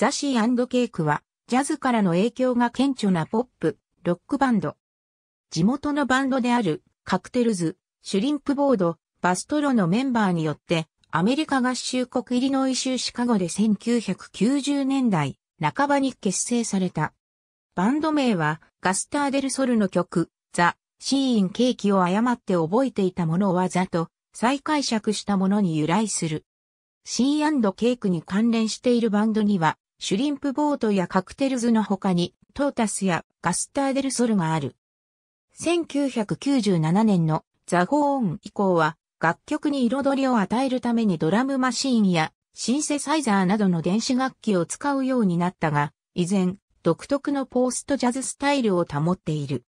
ザ・シーケークは、ジャズからの影響が顕著なポップ、ロックバンド。地元のバンドである、カクテルズ、シュリンプボード、バストロのメンバーによって、アメリカ合衆国イリノイ州シカゴで1990年代半ばに結成された。バンド名は、ガスターデルソルの曲、ザ・シーンケーキを誤って覚えていたものをわざと再解釈したものに由来する。シーケークに関連しているバンドには、シュリンプボートやカクテルズの他に、トータスやガスターデルソルがある。1997年のザ・ゴーン以降は、楽曲に彩りを与えるためにドラムマシーンやシンセサイザーなどの電子楽器を使うようになったが、依然、独特のポーストジャズスタイルを保っている。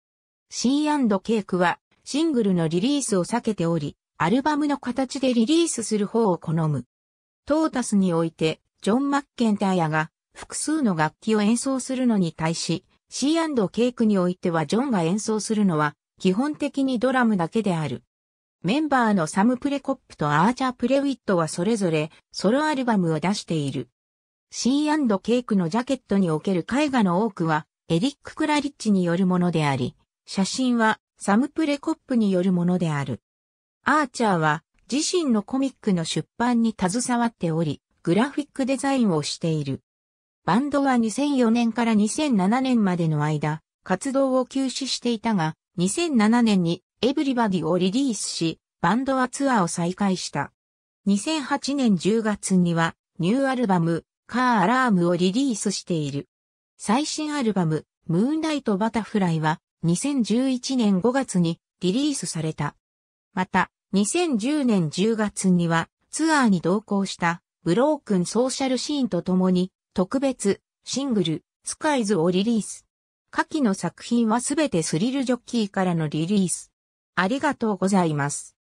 C&K クはシングルのリリースを避けており、アルバムの形でリリースする方を好む。トータスにおいて、ジョン・マッケンターヤが複数の楽器を演奏するのに対し、C&K 区においてはジョンが演奏するのは、基本的にドラムだけである。メンバーのサム・プレコップとアーチャー・プレウィットはそれぞれソロアルバムを出している。C&K 区のジャケットにおける絵画の多くは、エリック・クラリッチによるものであり、写真はサム・プレコップによるものである。アーチャーは自身のコミックの出版に携わっており、グラフィックデザインをしている。バンドは2004年から2007年までの間、活動を休止していたが、2007年にエブリバディをリリースし、バンドはツアーを再開した。2008年10月には、ニューアルバム、カーアラームをリリースしている。最新アルバム、ムーンライトバタフライは、2011年5月にリリースされた。また、2010年10月には、ツアーに同行した、ブロークンソーシャルシーンと共に、特別、シングル、スカイズをリリース。下記の作品はすべてスリルジョッキーからのリリース。ありがとうございます。